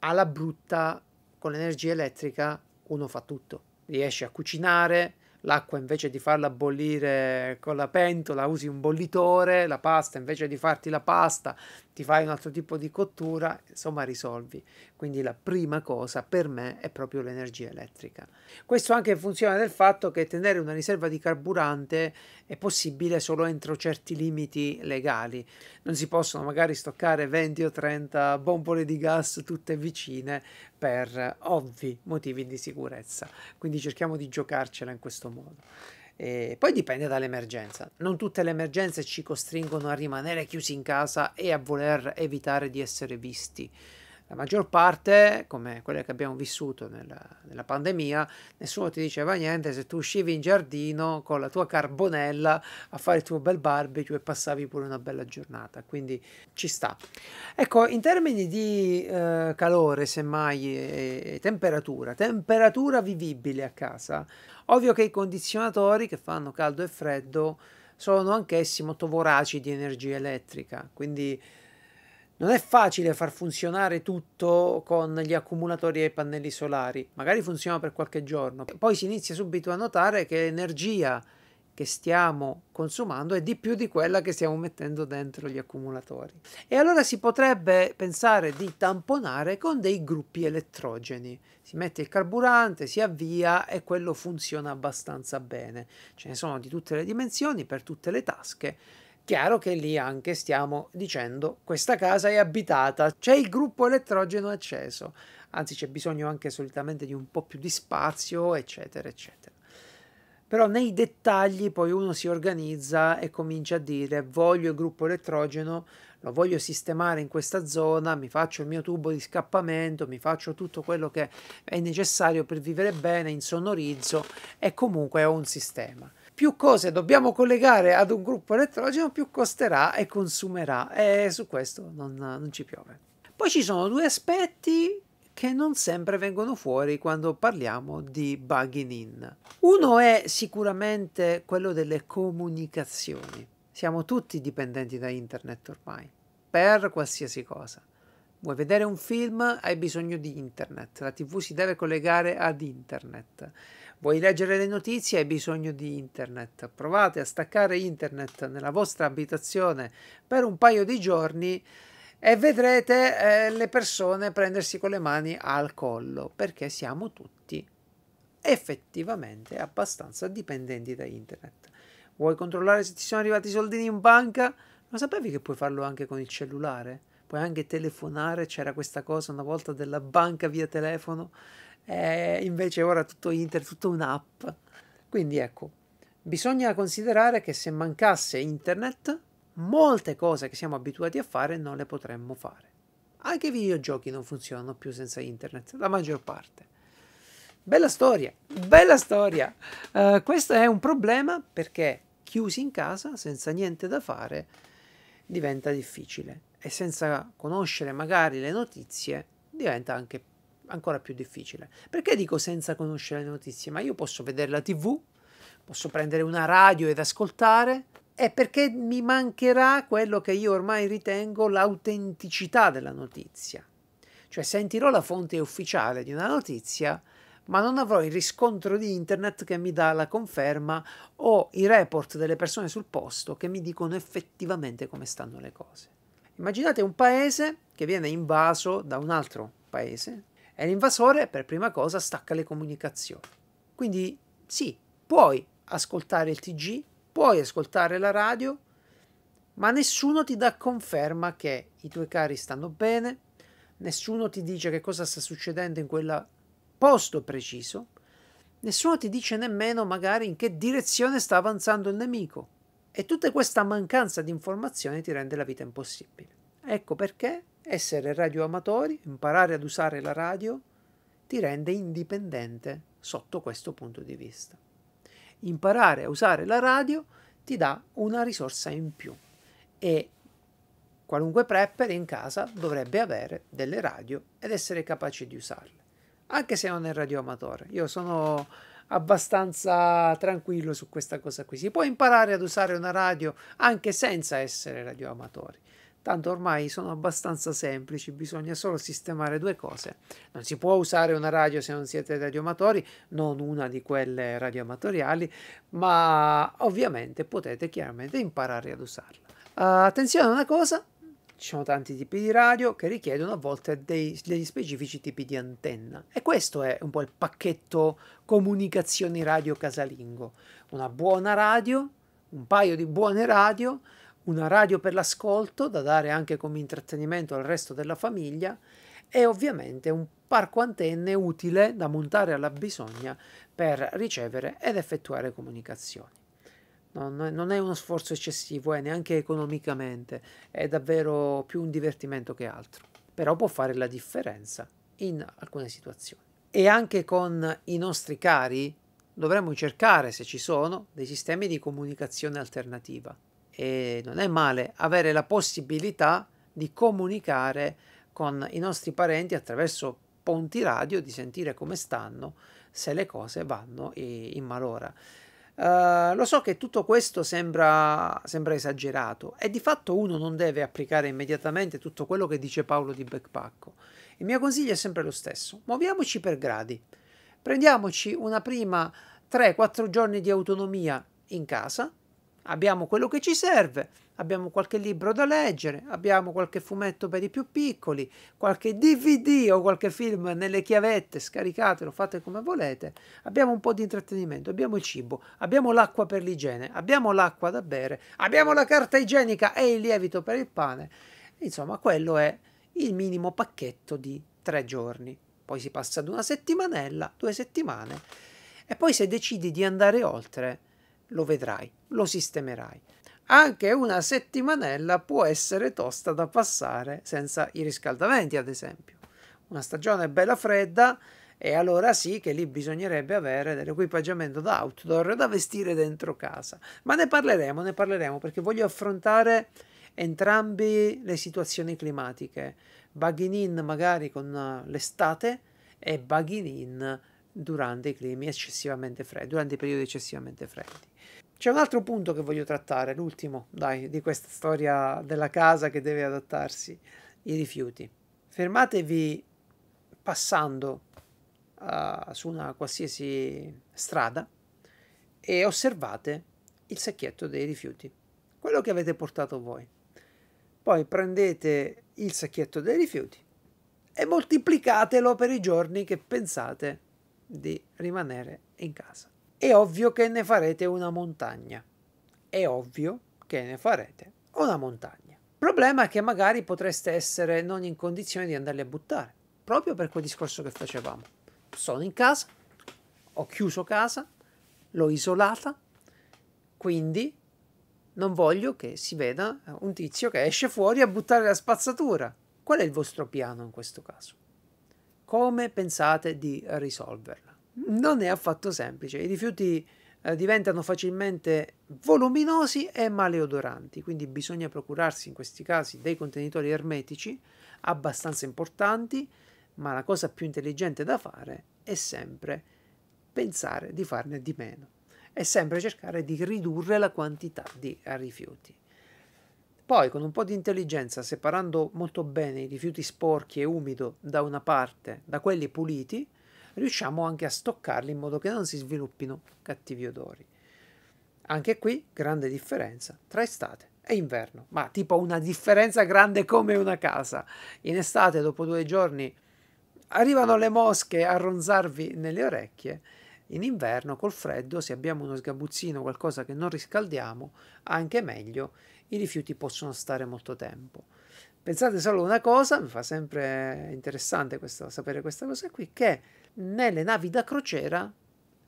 alla brutta con l'energia elettrica uno fa tutto riesci a cucinare, l'acqua invece di farla bollire con la pentola usi un bollitore, la pasta invece di farti la pasta ti fai un altro tipo di cottura, insomma risolvi. Quindi la prima cosa per me è proprio l'energia elettrica. Questo anche in funzione del fatto che tenere una riserva di carburante è possibile solo entro certi limiti legali. Non si possono magari stoccare 20 o 30 bombole di gas tutte vicine per ovvi motivi di sicurezza. Quindi cerchiamo di giocarcela in questo modo. E eh, poi dipende dall'emergenza. Non tutte le emergenze ci costringono a rimanere chiusi in casa e a voler evitare di essere visti. La maggior parte, come quelle che abbiamo vissuto nella, nella, pandemia, nessuno ti diceva niente se tu uscivi in giardino con la tua carbonella a fare il tuo bel barbecue e passavi pure una bella giornata, quindi ci sta. Ecco, in termini di eh, calore, semmai, e, e temperatura, temperatura vivibile a casa, Ovvio che i condizionatori che fanno caldo e freddo sono anch'essi molto voraci di energia elettrica, quindi non è facile far funzionare tutto con gli accumulatori e i pannelli solari, magari funziona per qualche giorno, poi si inizia subito a notare che l'energia che stiamo consumando è di più di quella che stiamo mettendo dentro gli accumulatori. E allora si potrebbe pensare di tamponare con dei gruppi elettrogeni. Si mette il carburante, si avvia e quello funziona abbastanza bene. Ce ne sono di tutte le dimensioni, per tutte le tasche. Chiaro che lì anche stiamo dicendo questa casa è abitata, c'è il gruppo elettrogeno acceso, anzi c'è bisogno anche solitamente di un po' più di spazio, eccetera, eccetera però nei dettagli poi uno si organizza e comincia a dire voglio il gruppo elettrogeno, lo voglio sistemare in questa zona, mi faccio il mio tubo di scappamento, mi faccio tutto quello che è necessario per vivere bene, insonorizzo e comunque ho un sistema. Più cose dobbiamo collegare ad un gruppo elettrogeno, più costerà e consumerà e su questo non, non ci piove. Poi ci sono due aspetti che non sempre vengono fuori quando parliamo di bugging in. Uno è sicuramente quello delle comunicazioni. Siamo tutti dipendenti da internet ormai, per qualsiasi cosa. Vuoi vedere un film? Hai bisogno di internet. La TV si deve collegare ad internet. Vuoi leggere le notizie? Hai bisogno di internet. Provate a staccare internet nella vostra abitazione per un paio di giorni e vedrete eh, le persone prendersi con le mani al collo perché siamo tutti effettivamente abbastanza dipendenti da internet. Vuoi controllare se ti sono arrivati i soldini in banca? Ma sapevi che puoi farlo anche con il cellulare? Puoi anche telefonare, c'era questa cosa una volta della banca via telefono, e invece ora tutto internet, tutto un'app. Quindi ecco, bisogna considerare che se mancasse internet molte cose che siamo abituati a fare non le potremmo fare. Anche i videogiochi non funzionano più senza internet, la maggior parte. Bella storia, bella storia. Uh, questo è un problema perché chiusi in casa, senza niente da fare, diventa difficile e senza conoscere magari le notizie diventa anche ancora più difficile. Perché dico senza conoscere le notizie? Ma io posso vedere la TV, posso prendere una radio ed ascoltare, è perché mi mancherà quello che io ormai ritengo l'autenticità della notizia. Cioè sentirò la fonte ufficiale di una notizia, ma non avrò il riscontro di internet che mi dà la conferma o i report delle persone sul posto che mi dicono effettivamente come stanno le cose. Immaginate un paese che viene invaso da un altro paese e l'invasore per prima cosa stacca le comunicazioni. Quindi sì, puoi ascoltare il TG, puoi ascoltare la radio, ma nessuno ti dà conferma che i tuoi cari stanno bene, nessuno ti dice che cosa sta succedendo in quel posto preciso, nessuno ti dice nemmeno magari in che direzione sta avanzando il nemico. E tutta questa mancanza di informazioni ti rende la vita impossibile. Ecco perché essere radioamatori, imparare ad usare la radio, ti rende indipendente sotto questo punto di vista imparare a usare la radio ti dà una risorsa in più e qualunque prepper in casa dovrebbe avere delle radio ed essere capace di usarle, anche se non è radioamatore. Io sono abbastanza tranquillo su questa cosa qui. Si può imparare ad usare una radio anche senza essere radioamatori. Tanto ormai sono abbastanza semplici, bisogna solo sistemare due cose. Non si può usare una radio se non siete radioamatori, non una di quelle radioamatoriali, ma ovviamente potete chiaramente imparare ad usarla. Uh, attenzione a una cosa, ci sono tanti tipi di radio che richiedono a volte dei, degli specifici tipi di antenna. E questo è un po' il pacchetto comunicazioni radio casalingo. Una buona radio, un paio di buone radio una radio per l'ascolto da dare anche come intrattenimento al resto della famiglia e ovviamente un parco antenne utile da montare alla bisogna per ricevere ed effettuare comunicazioni. Non, è uno sforzo eccessivo è eh, neanche economicamente, è davvero più un divertimento che altro, però può fare la differenza in alcune situazioni. E anche con i nostri cari dovremmo cercare, se ci sono, dei sistemi di comunicazione alternativa e non è male avere la possibilità di comunicare con i nostri parenti attraverso ponti radio, di sentire come stanno, se le cose vanno in malora. Uh, lo so che tutto questo sembra, sembra, esagerato e di fatto uno non deve applicare immediatamente tutto quello che dice Paolo di Becpacco. Il mio consiglio è sempre lo stesso, muoviamoci per gradi, prendiamoci una prima 3-4 giorni di autonomia in casa, Abbiamo quello che ci serve, abbiamo qualche libro da leggere, abbiamo qualche fumetto per i più piccoli, qualche DVD o qualche film nelle chiavette, scaricatelo, fate come volete, abbiamo un po' di intrattenimento, abbiamo il cibo, abbiamo l'acqua per l'igiene, abbiamo l'acqua da bere, abbiamo la carta igienica e il lievito per il pane. Insomma, quello è il minimo pacchetto di tre giorni. Poi si passa ad una settimanella, due settimane e poi se decidi di andare oltre lo vedrai, lo sistemerai. Anche una settimanella può essere tosta da passare senza i riscaldamenti, ad esempio. Una stagione bella fredda e allora sì che lì bisognerebbe avere dell'equipaggiamento da outdoor da vestire dentro casa. Ma ne parleremo, ne parleremo perché voglio affrontare entrambi le situazioni climatiche. Bugging in magari con l'estate e bugging in durante i climi eccessivamente freddi, durante i periodi eccessivamente freddi. C'è un altro punto che voglio trattare, l'ultimo, dai, di questa storia della casa che deve adattarsi, i rifiuti. Fermatevi passando uh, su una qualsiasi strada e osservate il sacchetto dei rifiuti, quello che avete portato voi. Poi prendete il sacchetto dei rifiuti e moltiplicatelo per i giorni che pensate di rimanere in casa è ovvio che ne farete una montagna. È ovvio che ne farete una montagna. Il problema è che magari potreste essere non in condizione di andarli a buttare, proprio per quel discorso che facevamo. Sono in casa, ho chiuso casa, l'ho isolata, quindi non voglio che si veda un tizio che esce fuori a buttare la spazzatura. Qual è il vostro piano in questo caso? Come pensate di risolverla? non è affatto semplice. I rifiuti eh, diventano facilmente voluminosi e maleodoranti, quindi bisogna procurarsi in questi casi dei contenitori ermetici abbastanza importanti, ma la cosa più intelligente da fare è sempre pensare di farne di meno e sempre cercare di ridurre la quantità di eh, rifiuti. Poi con un po' di intelligenza, separando molto bene i rifiuti sporchi e umido da una parte da quelli puliti, riusciamo anche a stoccarli in modo che non si sviluppino cattivi odori. Anche qui grande differenza tra estate e inverno, ma tipo una differenza grande come una casa. In estate dopo due giorni arrivano le mosche a ronzarvi nelle orecchie, in inverno col freddo, se abbiamo uno sgabuzzino, qualcosa che non riscaldiamo, anche meglio, i rifiuti possono stare molto tempo. Pensate solo una cosa, mi fa sempre interessante questa, sapere questa cosa qui, che nelle navi da crociera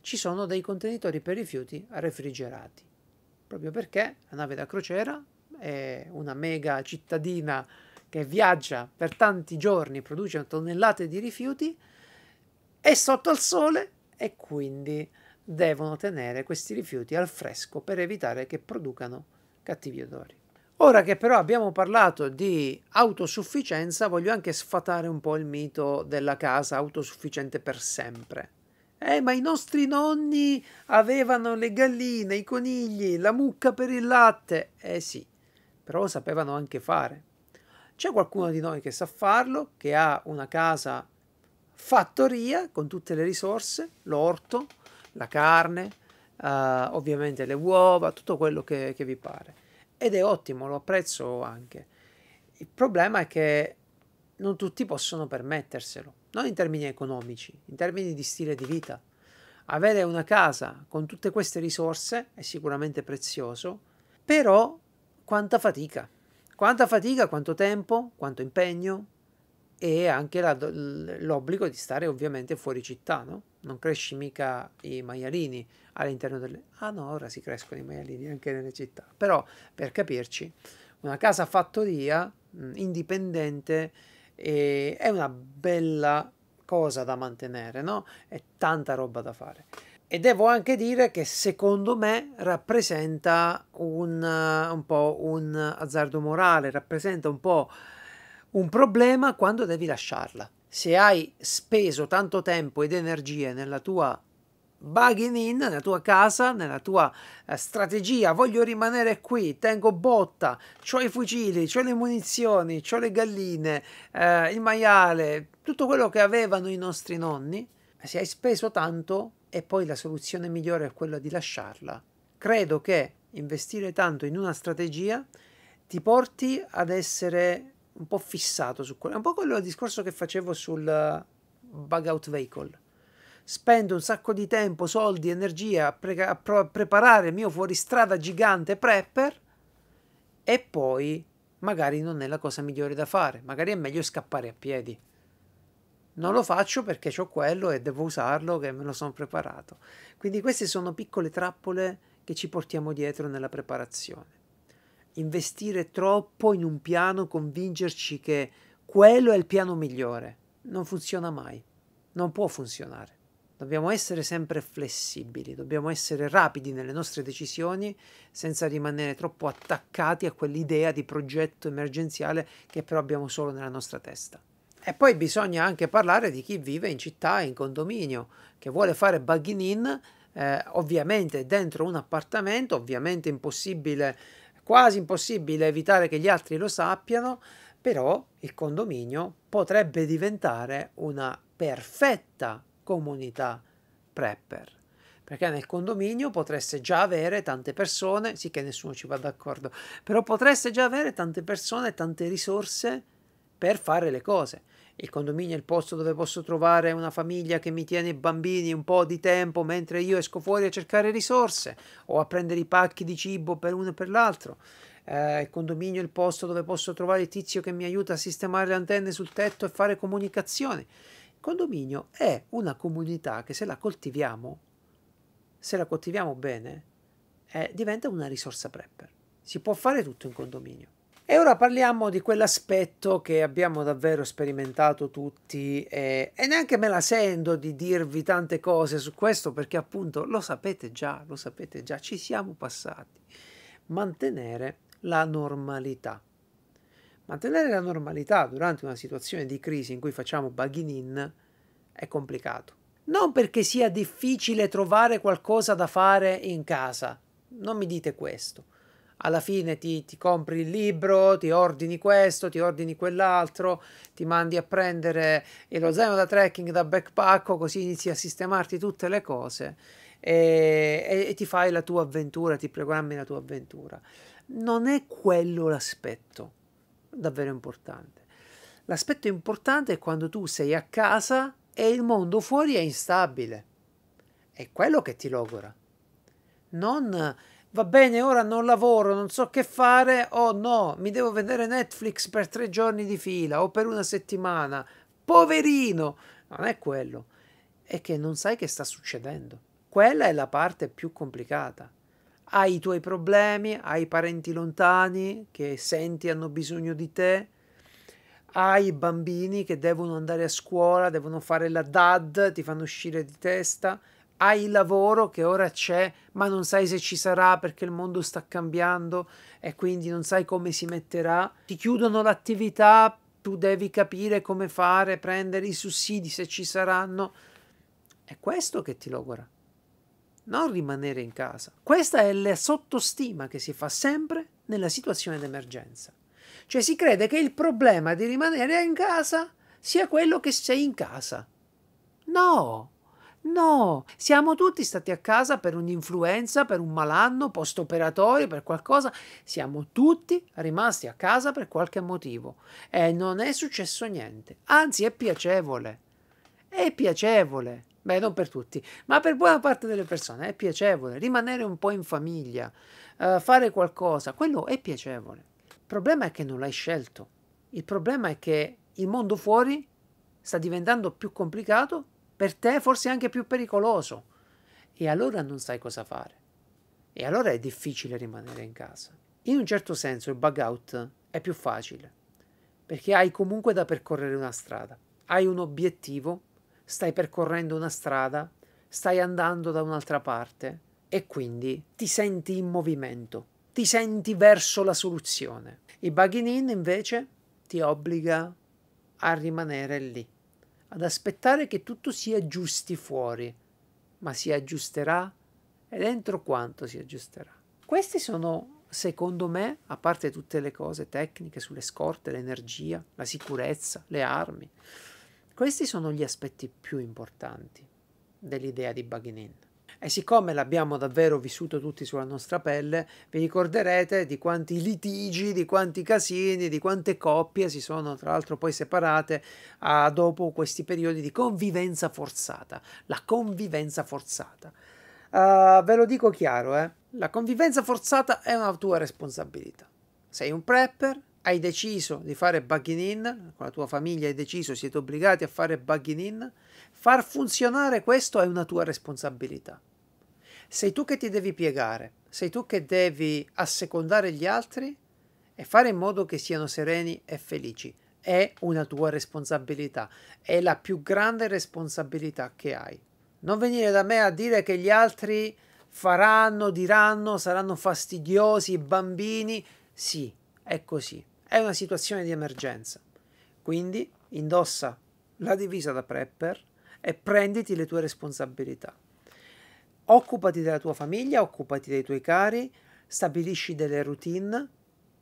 ci sono dei contenitori per rifiuti refrigerati, proprio perché la nave da crociera è una mega cittadina che viaggia per tanti giorni, produce tonnellate di rifiuti, è sotto al sole e quindi devono tenere questi rifiuti al fresco per evitare che producano cattivi odori. Ora che però abbiamo parlato di autosufficienza, voglio anche sfatare un po' il mito della casa autosufficiente per sempre. Eh, ma i nostri nonni avevano le galline, i conigli, la mucca per il latte. Eh sì, però lo sapevano anche fare. C'è qualcuno di noi che sa farlo, che ha una casa fattoria con tutte le risorse, l'orto, la carne, eh, ovviamente le uova, tutto quello che, che vi pare ed è ottimo, lo apprezzo anche. Il problema è che non tutti possono permetterselo, non in termini economici, in termini di stile di vita. Avere una casa con tutte queste risorse è sicuramente prezioso, però quanta fatica, quanta fatica, quanto tempo, quanto impegno e anche l'obbligo di stare ovviamente fuori città, no? non cresci mica i maialini all'interno delle... Ah no, ora si crescono i maialini anche nelle città. Però, per capirci, una casa fattoria mh, mm, indipendente eh, è una bella cosa da mantenere, no? È tanta roba da fare. E devo anche dire che secondo me rappresenta un, un po' un azzardo morale, rappresenta un po' un problema quando devi lasciarla se hai speso tanto tempo ed energie nella tua bugging in, nella tua casa, nella tua eh, strategia, voglio rimanere qui, tengo botta, ho i fucili, ho le munizioni, ho le galline, eh, il maiale, tutto quello che avevano i nostri nonni, se hai speso tanto e poi la soluzione migliore è quella di lasciarla. Credo che investire tanto in una strategia ti porti ad essere un po' fissato su quello. È un po' quello il discorso che facevo sul eh, bug out vehicle. Spendo un sacco di tempo, soldi, energia a, pre- a, pro- a preparare il mio fuoristrada gigante prepper e poi magari non è la cosa migliore da fare. Magari è meglio scappare a piedi. Non lo faccio perché ho quello e devo usarlo che me lo sono preparato. Quindi queste sono piccole trappole che ci portiamo dietro nella preparazione investire troppo in un piano, convincerci che quello è il piano migliore. Non funziona mai, non può funzionare. Dobbiamo essere sempre flessibili, dobbiamo essere rapidi nelle nostre decisioni senza rimanere troppo attaccati a quell'idea di progetto emergenziale che però abbiamo solo nella nostra testa. E poi bisogna anche parlare di chi vive in città, in condominio, che vuole fare bagging in, eh, ovviamente dentro un appartamento, ovviamente impossibile Quasi impossibile evitare che gli altri lo sappiano, però il condominio potrebbe diventare una perfetta comunità prepper perché nel condominio potreste già avere tante persone, sì che nessuno ci va d'accordo, però potreste già avere tante persone, tante risorse per fare le cose. Il condominio è il posto dove posso trovare una famiglia che mi tiene i bambini un po' di tempo mentre io esco fuori a cercare risorse o a prendere i pacchi di cibo per uno e per l'altro. Eh, il condominio è il posto dove posso trovare il tizio che mi aiuta a sistemare le antenne sul tetto e fare comunicazione. Il condominio è una comunità che se la coltiviamo, se la coltiviamo bene, eh, diventa una risorsa prepper. Si può fare tutto in condominio. E ora parliamo di quell'aspetto che abbiamo davvero sperimentato tutti e, e, neanche me la sento di dirvi tante cose su questo perché appunto lo sapete già, lo sapete già, ci siamo passati. Mantenere la normalità. Mantenere la normalità durante una situazione di crisi in cui facciamo bugging in è complicato. Non perché sia difficile trovare qualcosa da fare in casa, non mi dite questo alla fine ti, ti, compri il libro, ti ordini questo, ti ordini quell'altro, ti mandi a prendere lo zaino da trekking da backpack, così inizi a sistemarti tutte le cose e, e, e ti fai la tua avventura, ti programmi la tua avventura. Non è quello l'aspetto davvero importante. L'aspetto importante è quando tu sei a casa e il mondo fuori è instabile. È quello che ti logora. Non va bene, ora non lavoro, non so che fare, o oh no, mi devo vedere Netflix per tre giorni di fila o per una settimana. Poverino! Non è quello, è che non sai che sta succedendo. Quella è la parte più complicata. Hai i tuoi problemi, hai i parenti lontani che senti hanno bisogno di te, hai i bambini che devono andare a scuola, devono fare la DAD, ti fanno uscire di testa hai il lavoro che ora c'è, ma non sai se ci sarà perché il mondo sta cambiando e quindi non sai come si metterà. Ti chiudono l'attività, tu devi capire come fare, prendere i sussidi se ci saranno. È questo che ti logora. Non rimanere in casa. Questa è la sottostima che si fa sempre nella situazione d'emergenza. Cioè si crede che il problema di rimanere in casa sia quello che sei in casa. No, No, siamo tutti stati a casa per un'influenza, per un malanno post-operatorio, per qualcosa. Siamo tutti rimasti a casa per qualche motivo e non è successo niente. Anzi, è piacevole. È piacevole. Beh, non per tutti, ma per buona parte delle persone è piacevole rimanere un po' in famiglia, eh, fare qualcosa. Quello è piacevole. Il problema è che non l'hai scelto. Il problema è che il mondo fuori sta diventando più complicato per te forse anche più pericoloso. E allora non sai cosa fare. E allora è difficile rimanere in casa. In un certo senso il bug out è più facile, perché hai comunque da percorrere una strada. Hai un obiettivo, stai percorrendo una strada, stai andando da un'altra parte e quindi ti senti in movimento, ti senti verso la soluzione. Il bugging in invece ti obbliga a rimanere lì ad aspettare che tutto si aggiusti fuori, ma si aggiusterà e dentro quanto si aggiusterà. Questi sono, secondo me, a parte tutte le cose tecniche sulle scorte, l'energia, la sicurezza, le armi, questi sono gli aspetti più importanti dell'idea di Baghinin. E siccome l'abbiamo davvero vissuto tutti sulla nostra pelle, vi ricorderete di quanti litigi, di quanti casini, di quante coppie si sono tra l'altro poi separate ah, dopo questi periodi di convivenza forzata. La convivenza forzata. Uh, ve lo dico chiaro, eh? la convivenza forzata è una tua responsabilità. Sei un prepper, hai deciso di fare bugging in, con la tua famiglia hai deciso, siete obbligati a fare bugging in, far funzionare questo è una tua responsabilità sei tu che ti devi piegare, sei tu che devi assecondare gli altri e fare in modo che siano sereni e felici. È una tua responsabilità, è la più grande responsabilità che hai. Non venire da me a dire che gli altri faranno, diranno, saranno fastidiosi, bambini. Sì, è così. È una situazione di emergenza. Quindi indossa la divisa da prepper e prenditi le tue responsabilità. Occupati della tua famiglia, occupati dei tuoi cari, stabilisci delle routine,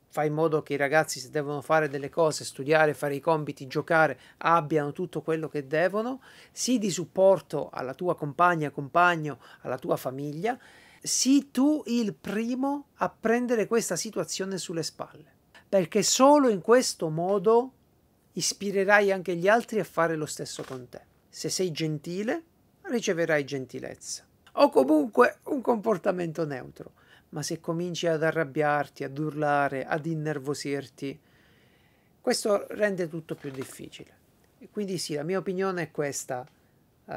fai in modo che i ragazzi se devono fare delle cose, studiare, fare i compiti, giocare, abbiano tutto quello che devono, sii di supporto alla tua compagna, compagno, alla tua famiglia, sii tu il primo a prendere questa situazione sulle spalle, perché solo in questo modo ispirerai anche gli altri a fare lo stesso con te. Se sei gentile, riceverai gentilezza o comunque un comportamento neutro. Ma se cominci ad arrabbiarti, ad urlare, ad innervosirti, questo rende tutto più difficile. E quindi sì, la mia opinione è questa. Uh,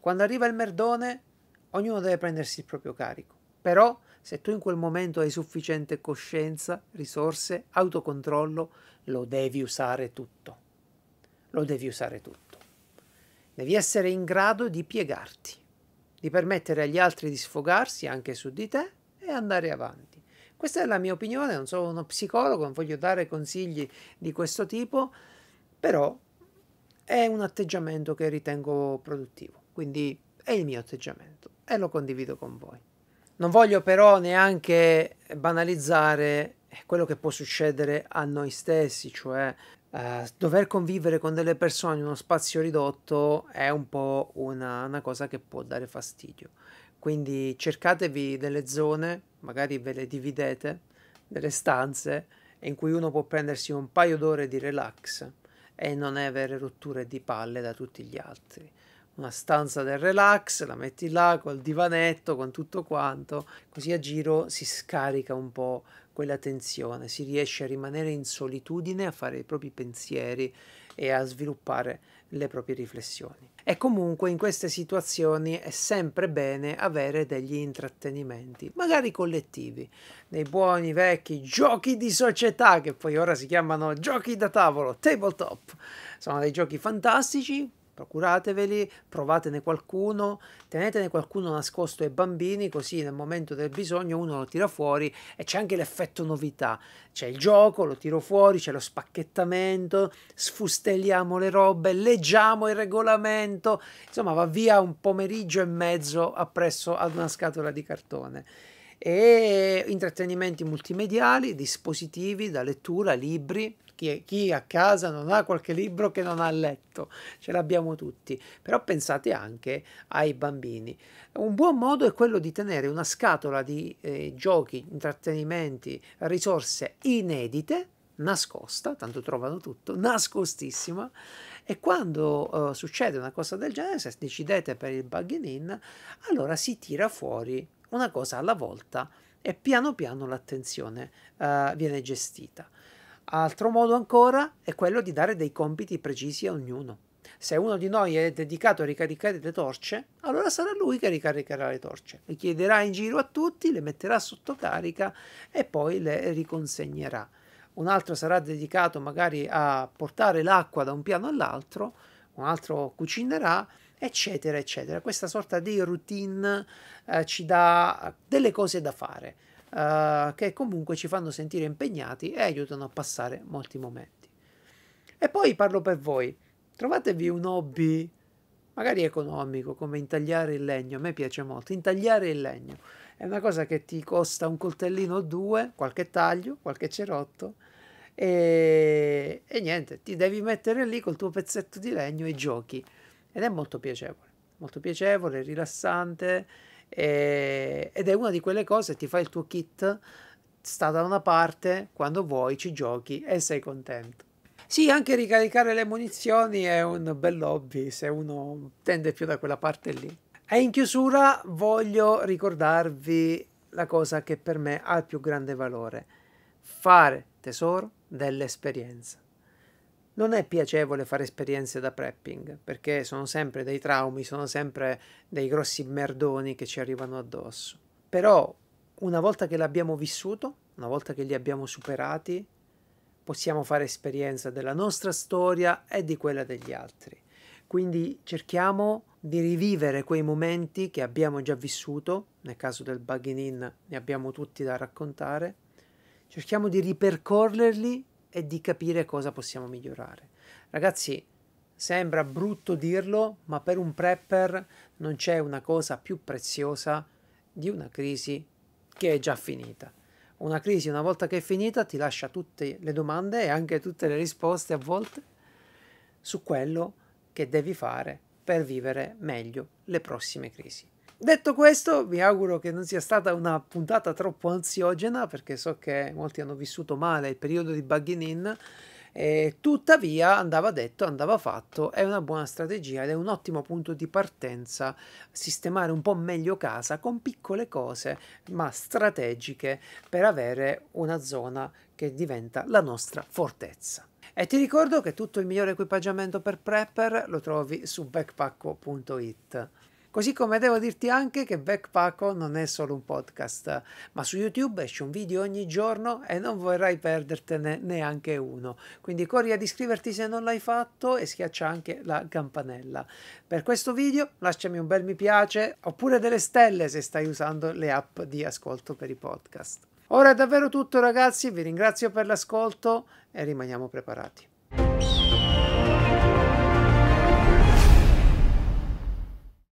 quando arriva il merdone, ognuno deve prendersi il proprio carico. Però se tu in quel momento hai sufficiente coscienza, risorse, autocontrollo, lo devi usare tutto. Lo devi usare tutto. Devi essere in grado di piegarti di permettere agli altri di sfogarsi anche su di te e andare avanti. Questa è la mia opinione, non sono uno psicologo, non voglio dare consigli di questo tipo, però è un atteggiamento che ritengo produttivo, quindi è il mio atteggiamento e lo condivido con voi. Non voglio però neanche banalizzare quello che può succedere a noi stessi, cioè eh, dover convivere con delle persone in uno spazio ridotto è un po' una, una cosa che può dare fastidio. Quindi cercatevi delle zone, magari ve le dividete, delle stanze in cui uno può prendersi un paio d'ore di relax e non avere rotture di palle da tutti gli altri. Una stanza del relax, la metti là col divanetto, con tutto quanto, così a giro si scarica un po' quella si riesce a rimanere in solitudine, a fare i propri pensieri e a sviluppare le proprie riflessioni. E comunque in queste situazioni è sempre bene avere degli intrattenimenti, magari collettivi, nei buoni vecchi giochi di società che poi ora si chiamano giochi da tavolo, tabletop. Sono dei giochi fantastici procurateveli, provatene qualcuno, tenetene qualcuno nascosto ai bambini, così nel momento del bisogno uno lo tira fuori e c'è anche l'effetto novità. C'è il gioco, lo tiro fuori, c'è lo spacchettamento, sfustelliamo le robe, leggiamo il regolamento, insomma va via un pomeriggio e mezzo appresso ad una scatola di cartone e intrattenimenti multimediali, dispositivi da lettura, libri, chi, chi a casa non ha qualche libro che non ha letto, ce l'abbiamo tutti, però pensate anche ai bambini. Un buon modo è quello di tenere una scatola di eh, giochi, intrattenimenti, risorse inedite nascosta, tanto trovano tutto, nascostissima. E quando uh, succede una cosa del genere, se decidete per il bugging in, allora si tira fuori una cosa alla volta e piano piano l'attenzione uh, viene gestita. Altro modo ancora è quello di dare dei compiti precisi a ognuno. Se uno di noi è dedicato a ricaricare le torce, allora sarà lui che ricaricherà le torce. Le chiederà in giro a tutti, le metterà sotto carica e poi le riconsegnerà. Un altro sarà dedicato magari a portare l'acqua da un piano all'altro, un altro cucinerà, eccetera, eccetera. Questa sorta di routine eh, ci dà delle cose da fare uh, che comunque ci fanno sentire impegnati e aiutano a passare molti momenti. E poi parlo per voi, trovatevi un hobby magari economico come intagliare il legno, a me piace molto, intagliare il legno è una cosa che ti costa un coltellino o due, qualche taglio, qualche cerotto e, e niente, ti devi mettere lì col tuo pezzetto di legno e giochi ed è molto piacevole, molto piacevole, rilassante e, eh, ed è una di quelle cose, ti fai il tuo kit, sta da una parte, quando vuoi ci giochi e sei contento. Sì, anche ricaricare le munizioni è un bel hobby se uno tende più da quella parte lì. E in chiusura voglio ricordarvi la cosa che per me ha il più grande valore, fare tesoro dell'esperienza non è piacevole fare esperienze da prepping, perché sono sempre dei traumi, sono sempre dei grossi merdoni che ci arrivano addosso. Però una volta che l'abbiamo vissuto, una volta che li abbiamo superati, possiamo fare esperienza della nostra storia e di quella degli altri. Quindi cerchiamo di rivivere quei momenti che abbiamo già vissuto, nel caso del bugging in ne abbiamo tutti da raccontare, cerchiamo di ripercorrerli e di capire cosa possiamo migliorare. Ragazzi, sembra brutto dirlo, ma per un prepper non c'è una cosa più preziosa di una crisi che è già finita. Una crisi una volta che è finita ti lascia tutte le domande e anche tutte le risposte a volte su quello che devi fare per vivere meglio le prossime crisi. Detto questo, vi auguro che non sia stata una puntata troppo ansiogena, perché so che molti hanno vissuto male il periodo di bugging in, eh, tuttavia andava detto, andava fatto, è una buona strategia ed è un ottimo punto di partenza sistemare un po' meglio casa con piccole cose, ma strategiche, per avere una zona che diventa la nostra fortezza. E ti ricordo che tutto il migliore equipaggiamento per prepper lo trovi su backpacko.it. Così come devo dirti anche che Backpacko non è solo un podcast, ma su YouTube esce un video ogni giorno e non vorrai perdertene neanche uno. Quindi corri ad iscriverti se non l'hai fatto e schiaccia anche la campanella. Per questo video lasciami un bel mi piace oppure delle stelle se stai usando le app di ascolto per i podcast. Ora è davvero tutto ragazzi, vi ringrazio per l'ascolto e rimaniamo preparati.